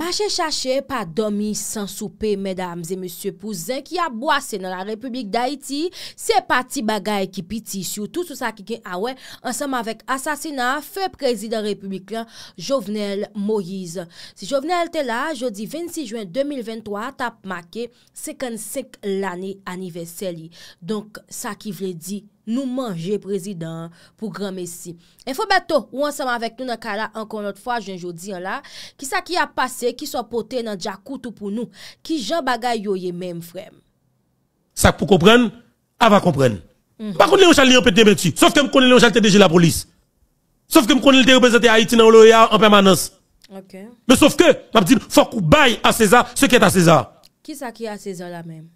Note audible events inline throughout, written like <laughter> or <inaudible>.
Mache chache pa domi san soupe, medams e monsie pou zin ki a boase nan la republik da iti, se pati bagay ki piti, sou tout sou ah sa ki gen awen, ansenman vek asasina, fe prezident republik lan, Jovenel Moïse. Si Jovenel te la, jodi 26 juen 2023, tap make 55 lani aniveseli. Donk sa ki vle di... nous manger président pour grand messie Et faut bientôt, ou ensemble avec nous dans cas encore une fois je jodi là qui ça qui a passé qui soit porté dans Jakoutou pour nous qui Jean Bagayoye yo même frère. Ça pour comprendre, avant comprendre. Mhm. Par contre Léon Charles répète Messi, sauf que me connais Charles déjà la police. Sauf que me connais le représenter Haïti dans l'OEA en permanence. Ok Mais sauf que, m'a dit faut qu'on baille à César ce qui est à César. Qui ça qui est à César là même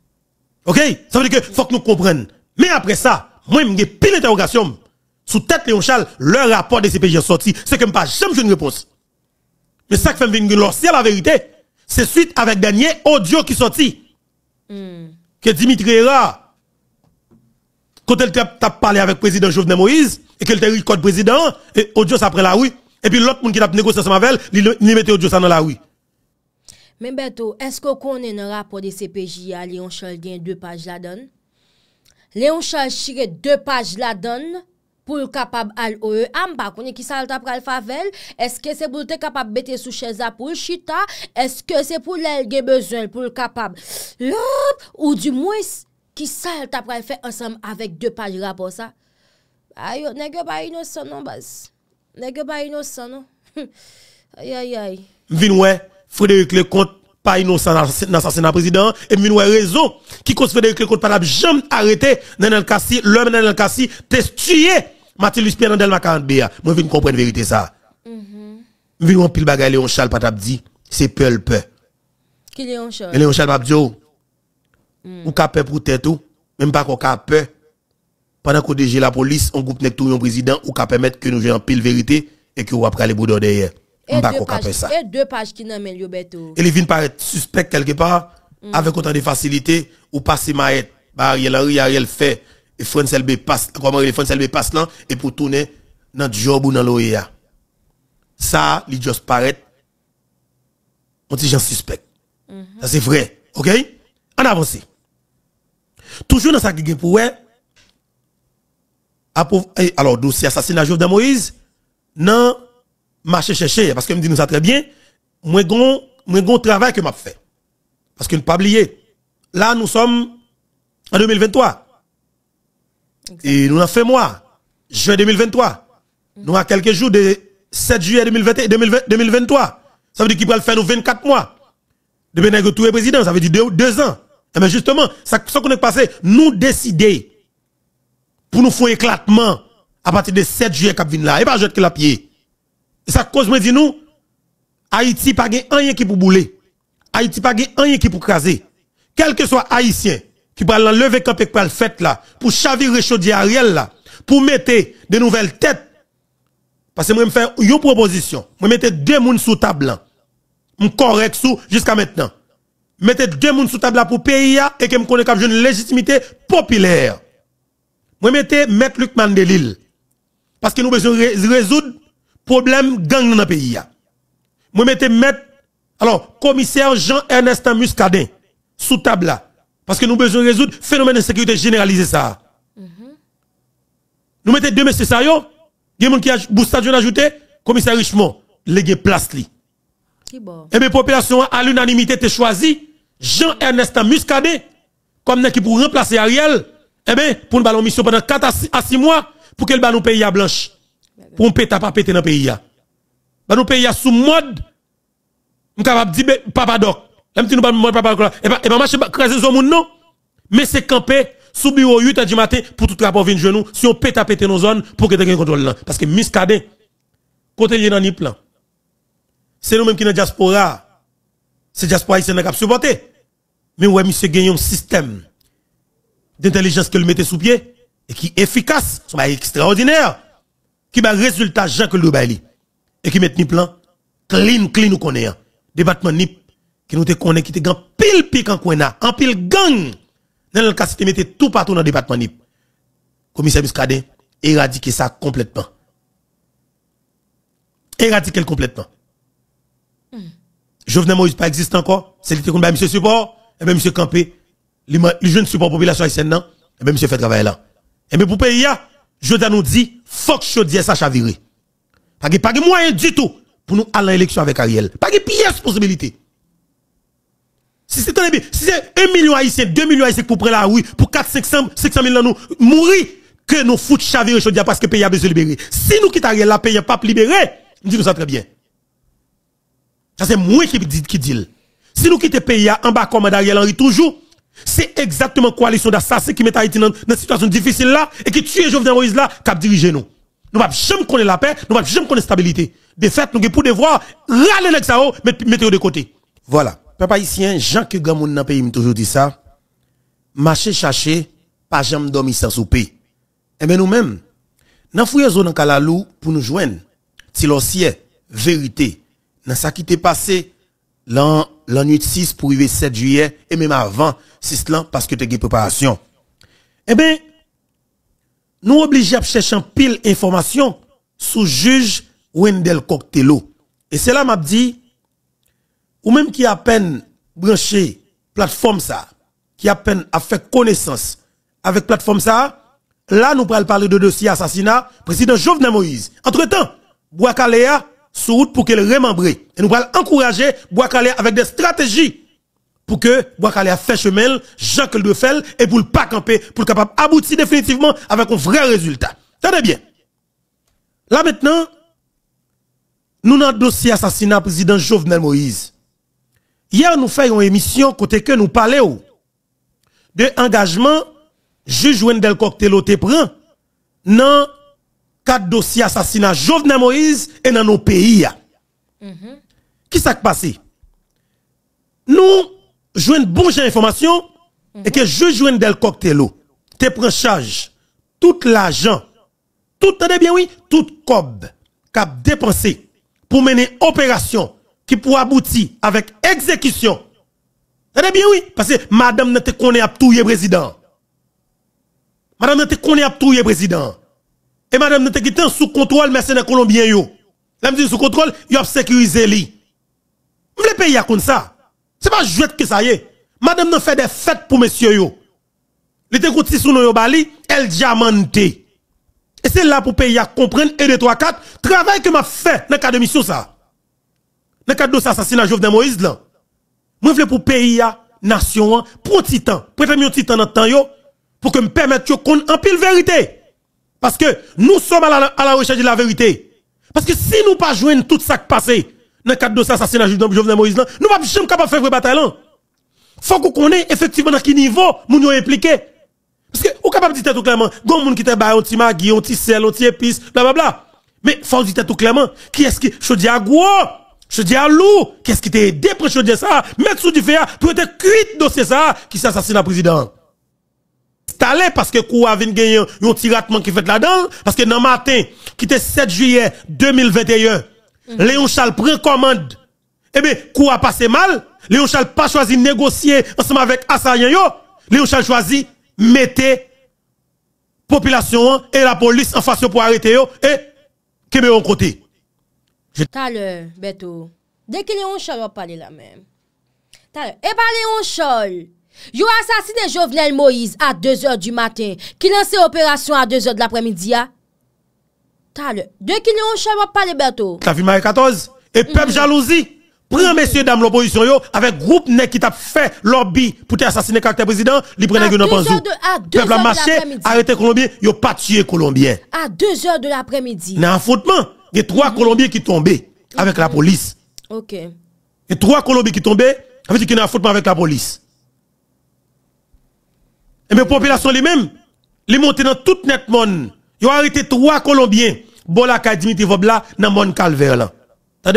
OK, ça veut dire que faut que nous comprenions. Mais après ça, moi, j'ai pile d'interrogation. sous tête Léon Charles, le rapport des CPJ sorti, c'est que je pas jamais une réponse. Mais ça qui fait venir C'est la vérité, c'est suite avec dernier audio qui sorti. Hmm. Que Dimitri Héra, quand elle t'a parlé avec le président Jovenel Moïse, et qu'elle t'a code président, et audio ça après la oui. et puis l'autre monde qui a négocié avec elle, il mettait audio ça dans la oui. Mais Beto, est-ce qu'on connaît le rapport des CPJ à Léon Charles, deux pages la donne? Lè ou chan chire dè page la don pou l'kapab al ou e amba. Kouni ki sal tapre al favel, eske se pou te kapab bete sou chèza pou l'chita, eske se pou lè lge bezon pou l'kapab lop ou di mwes ki sal tapre al fè ansam avèk dè page la posa. Ayo, nè ge ba inosan non bas. Nè ge ba inosan non. <laughs> Ayayay. Vin wè, Frédéric Lecomte. pas innocent dans le président, et nous avons raison, qui considère que le pas jamais arrêté, Nenel Kassi, l'homme Nenel Kassi, t'est tué, Mathilde dans Delma 40 Moi, je comprendre la vérité, ça. Je mm-hmm. viens pile bagaille, Léon Charles, pas dit, c'est peu. Qui Léon Charles? Léon Charles, pas mm. ou ka pour tête ou même pas qu'on ka peur. Pendant qu'on la police, on groupe nek président, ou ka permettre que nous jouions pile vérité, et que ou après les boudons derrière. Et deux, pages, et deux pages qui n'ont pas oh. Et les vignes paraissent suspectes quelque part, mm. avec autant de facilité, ou passer maït. Bah, Ariel Henry, Ariel fait, et France LB passe, comment les France LB passe là, et pour tourner dans le job ou dans l'OEA. Ça, il juste paraît, on dit j'en suspect. Mm mm-hmm. Ça, c'est vrai. OK? On avance. Toujours dans ça qui est pour eh, alors, dossier assassinat de Moïse, non, marcher chercher parce que me dit nous ça très bien moi gon moi gon travail que m'a fait parce que ne pas oublier là nous sommes en 2023 et nous en fait moi. juin 2023 nous avons quelques jours de 7 juillet 2023 ça veut dire qu'il va le faire nous 24 mois de bénégo tout président ça veut dire deux, ans et eh mais justement ça ce qu'on est passé nous décider pour nous faire éclatement à partir de 7 juillet qui là et pas jeter que la pied ça cause moi dis, nous, Haïti pas rien qui pour bouler. Haïti pas rien qui pour craser. Quel que soit haïtien qui va l'enlever quand pour le fête là, pour chavirer chaudier Ariel là, pour mettre de nouvelles têtes. Parce que moi me fais une proposition. Moi mettez deux moun sous table là. Je correct sous jusqu'à maintenant. Mettez deux moun sous table là pour pays et que me connais comme une légitimité populaire. Moi mettez M. Luc Mandelil. Parce que nous besoin résoudre problème gang dans le pays. Moi, mettez mettre, alors, commissaire Jean-Ernest Muscadet sous table là. Parce que nous besoin de résoudre le phénomène de sécurité généralisé ça. Mhm. Nous mettez deux messieurs ça, Il y a qui a ajouté, ajouté, commissaire Richemont, légué place li. Bon. Et eh mes population à l'unanimité te choisi Jean-Ernest Muscadet comme qui pour remplacer Ariel. Eh bien, pour nous ballon mission pendant 4 à 6 mois pour qu'elle bat nous pays à blanche pour pétard pas pété dans le pays. Bah, nous pays sous mode, ne capable de dire ben, papa doc. Même si nous pas mode papa doc, et eh pas, ben, et eh pas ben, marcher, bah, craser son monde, non. Mais c'est campé sous bureau 8 h du matin pour tout rapport venir genou, si on pète à péter nos zones pour que un contrôle là. Parce que miscadé, côté lié dans ni plan. C'est nous-mêmes qui dans diaspora. C'est diaspora ici qui supporter. Mais ouais, monsieur gagne un système d'intelligence que mettait sous pied et qui est efficace. C'est extraordinaire qui va résultat Jean claude Bailly et qui met ni plan clean clean nous connaît hein. département NIP qui nous te connaît qui te grand pile pique en coin en pile gang dans le cas tu tout partout dans le département NIP commissaire Muscadet éradiquer ça complètement Éradiqué-le complètement Je Jovenel Moïse pas existe encore c'est le qui connaît ben, monsieur support et eh bien monsieur campé les jeunes support population haïtienne non et eh bien monsieur fait travail là et eh bien pour payer Jodan nous dit, faut que Chaudier ça Il Pas de, pas moyen du tout pour nous aller à l'élection avec Ariel. Pas de pièce possibilité. Si c'est 1 million haïtien, 2 millions Haïtien pour prendre la rue, pour 4, 500, 500 000 nous mourir, que nous foutons chavirer parce que le pays a besoin de libérer. Si nous quittons Ariel, le pays pas libéré, dis-nous ça très bien. Ça c'est moi qui dis qui dit. Si nous quittons le pays en bas comme Ariel Henry toujours, c'est exactement coalition d'assassins qui met Haïti dans une situation difficile là et qui tue Jovenel Moïse là, qui a dirigé nous. Nous ne jamais connaître la paix, nous ne jamais connaître la stabilité. De fait, nous avons pour devoir râler avec ça, oh, mettre de côté. Voilà. Papa haïtien, Jean que grand monde dans pays m'a toujours dit ça. Marcher chercher, pas jamais dormir sans souper. Et eh bien nous-mêmes, dans la zone Kalalou pour nous joindre. Tilosier, vérité. Dans ça qui t'est passé, l'an la nuit 6 pour arriver 7 juillet et même avant 6 l'an parce que tu as une préparation. Eh bien, nous obligés à chercher en pile information sous juge Wendel Coctello. Et cela m'a dit ou même qui a peine branché plateforme ça, qui a peine à fait connaissance avec plateforme ça, là nous parlons parler de dossier assassinat président Jovenel Moïse. Entre-temps, Boakalea sous route pour qu'elle remembre. Et nous allons encourager Boakale avec des stratégies pour que Boakale a fait chemin, Jacques le et pour le pas camper, pour le capable aboutir définitivement avec un vrai résultat. Tenez bien. Là maintenant, nous avons aussi dossier assassinat président Jovenel Moïse. Hier, nous faisons une émission côté que nous parlions de engagement juge Wendel au prend dans quatre dossiers assassinat Jovenel Moïse et dans nos pays. Qu'est-ce mhm. Qui s'est passé? Nous jouons bon genre information et que je joigne del cocktail. Tu prends charge tout l'argent, tout le bien oui, tout cob cap dépensé pour mener opération qui pour aboutir avec exécution. Tenez bien oui, parce que madame ne te connaît pas tout président. Madame ne te connaît pas tout président. Et madame nous était sous contrôle c'est colombiens yo. Là me dit sous contrôle, yo a sécurisé li. Le pays a comme ça. C'est pas jouet que ça y est. Madame nous fait des fêtes pour Monsieur yo. Li te sont sous yo bali, elle diamante. Et c'est là pour pays à comprendre et de 3 4 travail que m'a fait dans le cadre de mission ça. Dans cadre de de Jovenel Moïse là. Moi que pour pays à nation hein, pour titan, préfère mieux titan dans temps yo pour que me permette qu'on en pile vérité. Parce que nous sommes à la, recherche de la vérité. Parce que si nous pas jouons tout ça qui passé dans le cadre de l'assassinat assassinat de Jovenel Moïse, nous ne sommes pas jamais capables de faire vrai Il Faut qu'on connaisse effectivement à quel niveau nous sommes impliqués. Parce que, vous capable de dire tout clairement, il y a des gens qui te un petit magui, un petit sel, un petit épice, blablabla. Mais faut dire tout clairement, qui est-ce qui, je dis à gros, je dis à loup, qui est-ce qui t'a aidé pour je dis ça, mettre sous du fer pour être cuit dossier ça, qui s'assassine le président installé parce que Koua a gagner un tiratement qui fait là-dedans. Parce que dans le matin, qui était 7 juillet 2021, mhm. Léon Charles prend commande. Eh bien, Koua passé mal. Léon Charles pas choisi de négocier ensemble avec assaillant yo. Léon Charles choisi mettez population et la police en face pour arrêter yo et met en côté. Je... Beto. Dès que Léon Charles va parler là même. Et pas eh ben, Léon Charles. Yo assassiné Jovenel Moïse à 2h du matin, qui lançait opération à 2h de l'après-midi. Tale, de qui nous chef pas les Tu T'as vu Marie 14 Et peuple mhm. jalousie. Prends mhm. messieurs dames l'opposition yo avec groupe qui t'a fait lobby pour assassiner caractère président, li prennent une panzou. Peuple a marché, arrêté Colombien, yo pas tué Colombien. À 2h de l'après-midi. un affrontement, il y a trois mhm. Colombiens qui tombés avec la police. OK. Il y a trois Colombiens qui tombés, ça veut y a un avec la police. Et eh, mes populations les mêmes les monte dans tout net monde. Ils ont arrêté trois Colombiens. Bola Kadimiti Vobla, dans mon calvaire là.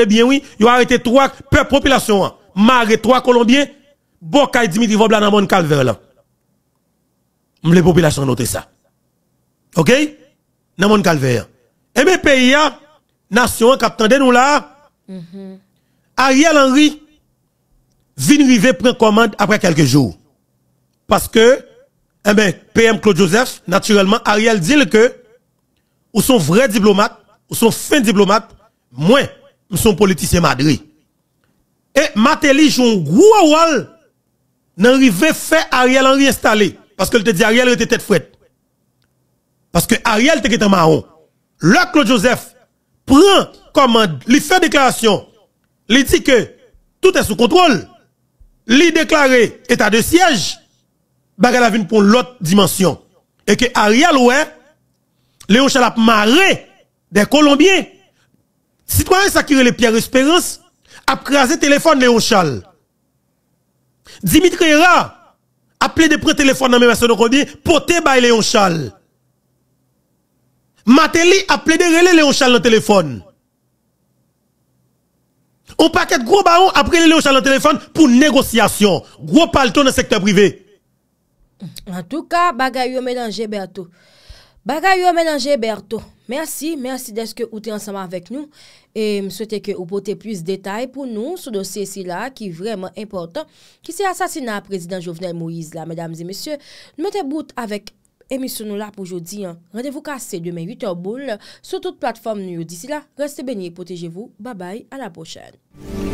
bien, oui. Ils ont arrêté trois peu population. Hein. Maré trois Colombiens. Bola Dimitri Vobla, dans mon calvaire là. Les populations noté ça. OK? Dans mon calvaire. Et eh, mes pays, hein. nation, de nous là. Mm-hmm. Ariel Henry, vient arriver, prend commande après quelques jours. Parce que, eh ben, PM Claude Joseph, naturellement, Ariel dit que, ou sont vrais diplomates, ou sont fins diplomates, moi, je suis politiciens Madrid. Et Matéli joue un gros rôle n'arrivait faire Ariel en réinstaller Parce que te dit Ariel était tête fouette. Parce que Ariel était un marron. là Claude Joseph prend commande, lui fait déclaration, lui dit que tout est sous contrôle. Lui déclarer état de siège bagala vin pour l'autre dimension. Et que Ariel, ouais, Léon Chalap Maré des Colombiens. ...citoyens ça qui les Pierre Espérance, a crasé téléphone Léon Chal. Dimitri a appelé de près téléphone dans mes de Colombiens, poté par Léon Chal. Mateli appelé de relais Léon Chal dans téléphone. On paquet gros baron après Léon Chal dans téléphone pour négociation. Gros paleton dans le secteur privé. En tout cas, bagay yo menanje berto. Bagay yo menanje berto. Merci, merci deske ou te ansama vek nou. E mswete ke ou pote plus detay pou nou sou dosye si la ki vreman importan. Ki se asasina prezident Jovenel Moïse la, medam zi mesye. Nou me te bout avèk emisyon nou la pou jodi. Rendez-vous kase 2008 ou boule sou tout platform nou yo disi la. Reste benye, poteje vou. Babay, a la pochane.